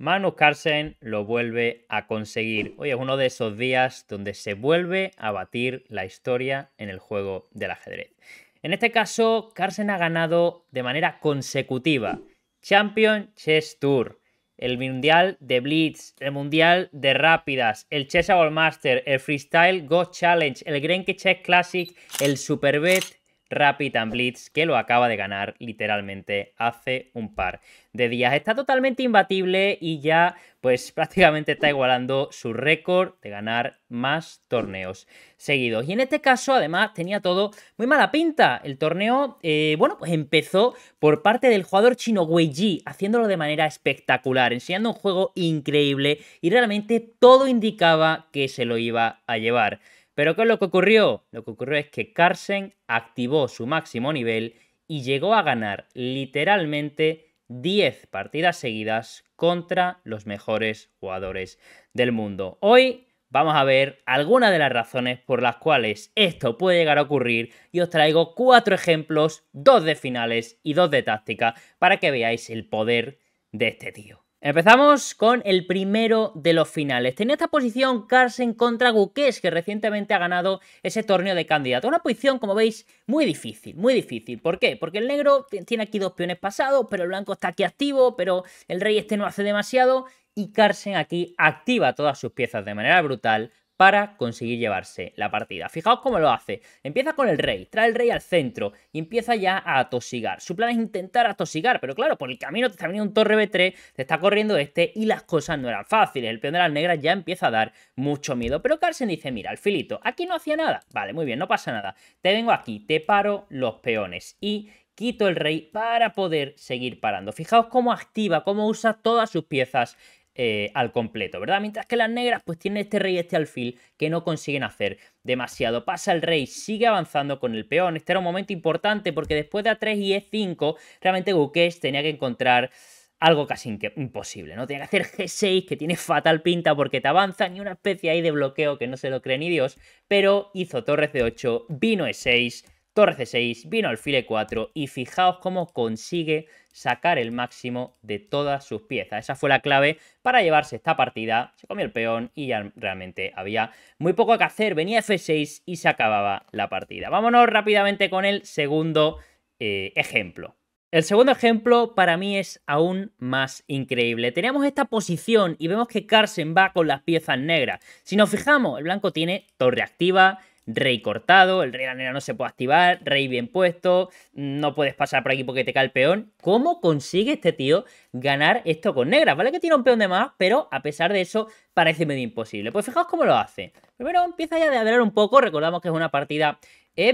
Manu Carlsen lo vuelve a conseguir. Hoy es uno de esos días donde se vuelve a batir la historia en el juego del ajedrez. En este caso, Carlsen ha ganado de manera consecutiva Champion Chess Tour, el Mundial de Blitz, el Mundial de Rápidas, el Chess All Master, el Freestyle Go Challenge, el Grenke Chess Classic, el Superbet Rapid and Blitz, que lo acaba de ganar literalmente hace un par de días. Está totalmente imbatible y ya pues prácticamente está igualando su récord de ganar más torneos seguidos. Y en este caso además tenía todo muy mala pinta. El torneo, eh, bueno, pues empezó por parte del jugador chino Yi haciéndolo de manera espectacular, enseñando un juego increíble y realmente todo indicaba que se lo iba a llevar. Pero ¿qué es lo que ocurrió? Lo que ocurrió es que Carson activó su máximo nivel y llegó a ganar literalmente 10 partidas seguidas contra los mejores jugadores del mundo. Hoy vamos a ver algunas de las razones por las cuales esto puede llegar a ocurrir y os traigo cuatro ejemplos, dos de finales y dos de táctica, para que veáis el poder de este tío. Empezamos con el primero de los finales. Tenía esta posición Carlsen contra Guqués, que recientemente ha ganado ese torneo de candidato. Una posición, como veis, muy difícil, muy difícil. ¿Por qué? Porque el negro tiene aquí dos peones pasados, pero el blanco está aquí activo, pero el rey este no hace demasiado. Y Carlsen aquí activa todas sus piezas de manera brutal para conseguir llevarse la partida. Fijaos cómo lo hace. Empieza con el rey, trae el rey al centro y empieza ya a atosigar. Su plan es intentar atosigar, pero claro, por el camino te está viniendo un torre B3, te está corriendo este y las cosas no eran fáciles. El peón de las negras ya empieza a dar mucho miedo. Pero Carlsen dice, mira, el filito, aquí no hacía nada. Vale, muy bien, no pasa nada. Te vengo aquí, te paro los peones y quito el rey para poder seguir parando. Fijaos cómo activa, cómo usa todas sus piezas eh, al completo, ¿verdad? Mientras que las negras pues tienen este rey este alfil que no consiguen hacer demasiado. Pasa el rey, sigue avanzando con el peón. Este era un momento importante porque después de A3 y E5 realmente Gukesh tenía que encontrar algo casi imposible, ¿no? Tiene que hacer G6, que tiene fatal pinta porque te avanzan y una especie ahí de bloqueo que no se lo cree ni Dios, pero hizo torres de 8, vino E6, torre c6, vino al file 4 y fijaos cómo consigue sacar el máximo de todas sus piezas. Esa fue la clave para llevarse esta partida, se comió el peón y ya realmente había muy poco que hacer, venía f6 y se acababa la partida. Vámonos rápidamente con el segundo eh, ejemplo. El segundo ejemplo para mí es aún más increíble. Tenemos esta posición y vemos que Carson va con las piezas negras. Si nos fijamos, el blanco tiene torre activa, rey cortado, el rey de la negra no se puede activar, rey bien puesto, no puedes pasar por aquí porque te cae el peón. ¿Cómo consigue este tío ganar esto con negras? Vale que tiene un peón de más, pero a pesar de eso parece medio imposible. Pues fijaos cómo lo hace. Primero empieza ya de hablar un poco, recordamos que es una partida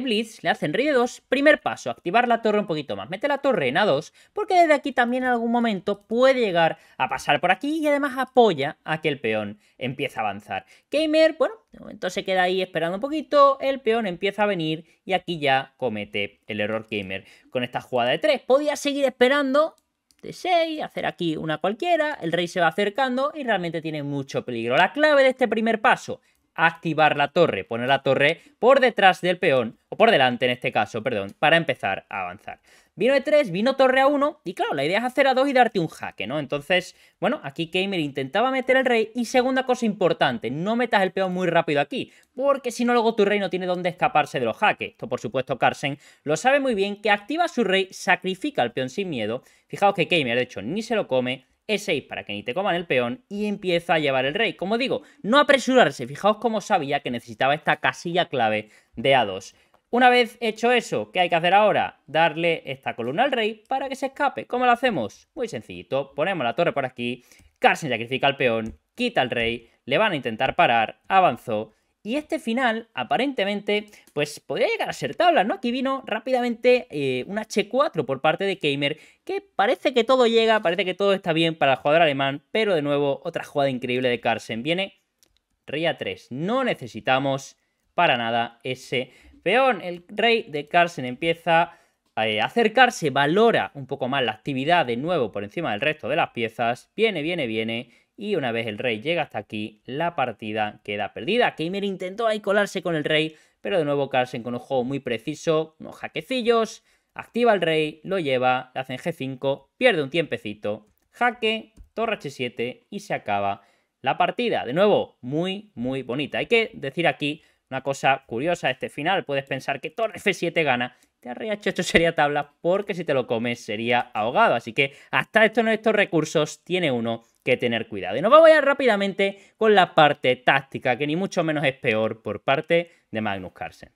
Blitz le hacen rey de 2, primer paso, activar la torre un poquito más, mete la torre en A2, porque desde aquí también en algún momento puede llegar a pasar por aquí y además apoya a que el peón empiece a avanzar. Gamer, bueno, de momento se queda ahí esperando un poquito, el peón empieza a venir y aquí ya comete el error Gamer con esta jugada de 3. Podía seguir esperando, de 6, hacer aquí una cualquiera, el rey se va acercando y realmente tiene mucho peligro. La clave de este primer paso, activar la torre, poner la torre por detrás del peón, o por delante en este caso, perdón, para empezar a avanzar. Vino de 3 vino torre a 1, y claro, la idea es hacer a 2 y darte un jaque, ¿no? Entonces, bueno, aquí Gamer intentaba meter el rey, y segunda cosa importante, no metas el peón muy rápido aquí, porque si no luego tu rey no tiene dónde escaparse de los jaques. Esto, por supuesto, Carsen lo sabe muy bien, que activa su rey, sacrifica al peón sin miedo, fijaos que Gamer, de hecho, ni se lo come, e6 para que ni te coman el peón y empieza a llevar el rey. Como digo, no apresurarse, fijaos cómo sabía que necesitaba esta casilla clave de A2. Una vez hecho eso, ¿qué hay que hacer ahora? Darle esta columna al rey para que se escape. ¿Cómo lo hacemos? Muy sencillito, ponemos la torre por aquí, Carson sacrifica al peón, quita al rey, le van a intentar parar, avanzó, y este final, aparentemente, pues podría llegar a ser tabla, ¿no? Aquí vino rápidamente un eh, una H4 por parte de Keimer, que parece que todo llega, parece que todo está bien para el jugador alemán, pero de nuevo, otra jugada increíble de Carlsen. Viene rey 3. No necesitamos para nada ese peón. El rey de Carlsen empieza eh, a acercarse, valora un poco más la actividad de nuevo por encima del resto de las piezas. Viene, viene, viene y una vez el rey llega hasta aquí, la partida queda perdida. Keimer intentó ahí colarse con el rey, pero de nuevo Carlsen con un juego muy preciso, unos jaquecillos, activa al rey, lo lleva, le hacen G5, pierde un tiempecito, jaque, torre H7 y se acaba la partida. De nuevo, muy, muy bonita. Hay que decir aquí una cosa curiosa este final, puedes pensar que torre F7 gana. te trh esto sería tabla porque si te lo comes sería ahogado. Así que hasta estos, estos recursos tiene uno que tener cuidado. Y nos vamos a ir rápidamente con la parte táctica, que ni mucho menos es peor por parte de Magnus Carlsen.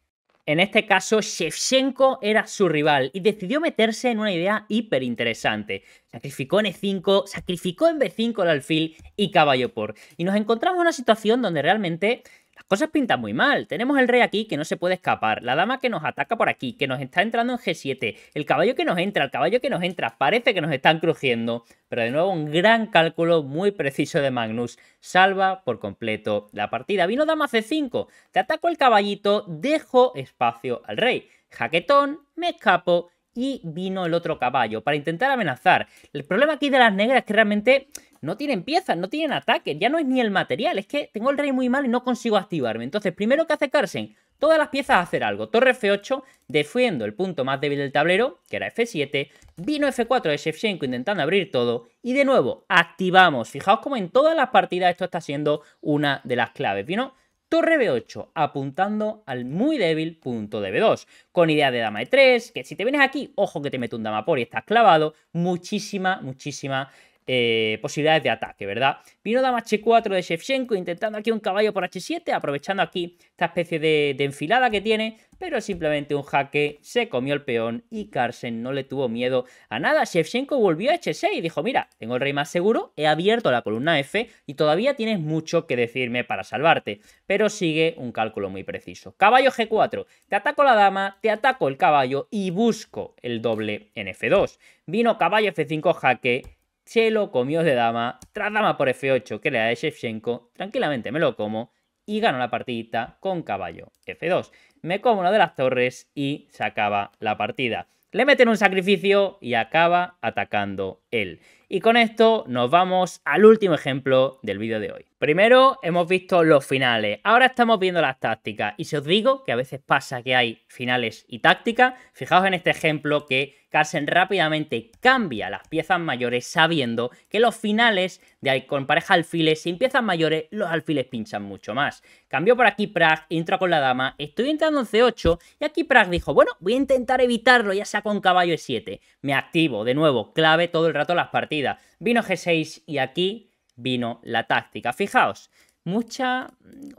En este caso, Shevchenko era su rival y decidió meterse en una idea hiper interesante. Sacrificó en E5, sacrificó en B5 el alfil y caballo por. Y nos encontramos en una situación donde realmente las cosas pintan muy mal. Tenemos el rey aquí que no se puede escapar, la dama que nos ataca por aquí, que nos está entrando en G7, el caballo que nos entra, el caballo que nos entra, parece que nos están crujiendo. Pero de nuevo un gran cálculo muy preciso de Magnus. Salva por completo la partida. Vino dama C5, te ataco el caballito, dejo espacio al rey. Jaquetón, me escapo y vino el otro caballo para intentar amenazar. El problema aquí de las negras es que realmente no tienen piezas, no tienen ataques, ya no es ni el material, es que tengo el rey muy mal y no consigo activarme. Entonces, primero que hace Carsen, todas las piezas a hacer algo. Torre F8, defiendo el punto más débil del tablero, que era F7, vino F4 de Shevchenko intentando abrir todo, y de nuevo, activamos. Fijaos como en todas las partidas esto está siendo una de las claves, ¿vino? torre b8, apuntando al muy débil punto de b2, con idea de dama e3, que si te vienes aquí, ojo que te mete un dama por y estás clavado, muchísima, muchísima eh, posibilidades de ataque, ¿verdad? Vino dama h4 de Shevchenko intentando aquí un caballo por h7, aprovechando aquí esta especie de, enfilada que tiene, pero simplemente un jaque se comió el peón y Carson no le tuvo miedo a nada. Shevchenko volvió a h6 y dijo, mira, tengo el rey más seguro, he abierto la columna F y todavía tienes mucho que decirme para salvarte, pero sigue un cálculo muy preciso. Caballo g4, te ataco la dama, te ataco el caballo y busco el doble en f2. Vino caballo f5 jaque Chelo comió de dama, tras dama por F8 que le da de Shevchenko, tranquilamente me lo como y gano la partidita con caballo F2. Me como una de las torres y se acaba la partida. Le meten un sacrificio y acaba atacando él. Y con esto nos vamos al último ejemplo del vídeo de hoy. Primero hemos visto los finales, ahora estamos viendo las tácticas. Y si os digo que a veces pasa que hay finales y tácticas, fijaos en este ejemplo que Carlsen rápidamente cambia las piezas mayores sabiendo que los finales de con pareja alfiles sin piezas mayores los alfiles pinchan mucho más. Cambio por aquí Prag, entra con la dama, estoy entrando en C8 y aquí Prag dijo, bueno, voy a intentar evitarlo ya sea con caballo E7. Me activo de nuevo, clave todo el rato las partidas Vino G6 y aquí vino la táctica. Fijaos, mucha,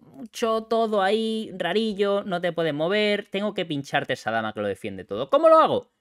mucho todo ahí, rarillo, no te puedes mover, tengo que pincharte esa dama que lo defiende todo. ¿Cómo lo hago?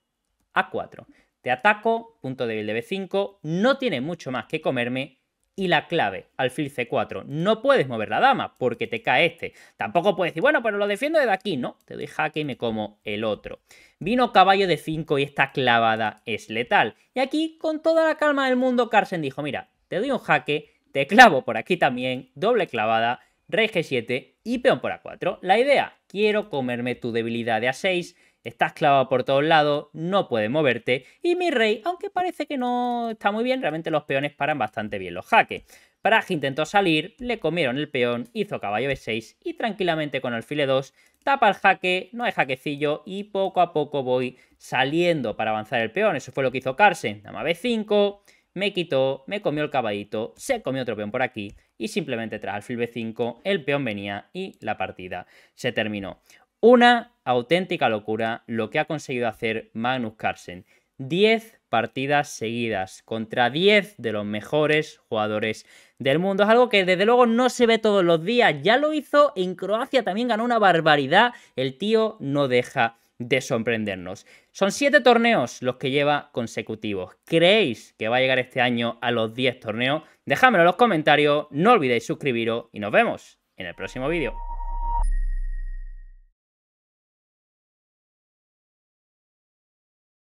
A4. Te ataco, punto débil de B5, no tiene mucho más que comerme y la clave, alfil c4. No puedes mover la dama porque te cae este. Tampoco puedes decir, bueno, pero lo defiendo desde aquí, ¿no? Te doy jaque y me como el otro. Vino caballo de 5 y esta clavada es letal. Y aquí, con toda la calma del mundo, Carsen dijo, mira, te doy un jaque, te clavo por aquí también, doble clavada, rey g7 y peón por a4. La idea, quiero comerme tu debilidad de a6 estás clavado por todos lados, no puedes moverte. Y mi rey, aunque parece que no está muy bien, realmente los peones paran bastante bien los jaques. que intentó salir, le comieron el peón, hizo caballo B6 y tranquilamente con alfil 2 tapa el jaque, no hay jaquecillo y poco a poco voy saliendo para avanzar el peón. Eso fue lo que hizo Carsen. Dama B5, me quitó, me comió el caballito, se comió otro peón por aquí y simplemente tras alfil B5 el peón venía y la partida se terminó. Una auténtica locura lo que ha conseguido hacer Magnus Carlsen. 10 partidas seguidas contra 10 de los mejores jugadores del mundo. Es algo que desde luego no se ve todos los días. Ya lo hizo en Croacia, también ganó una barbaridad. El tío no deja de sorprendernos. Son 7 torneos los que lleva consecutivos. ¿Creéis que va a llegar este año a los 10 torneos? Dejadmelo en los comentarios, no olvidéis suscribiros y nos vemos en el próximo vídeo.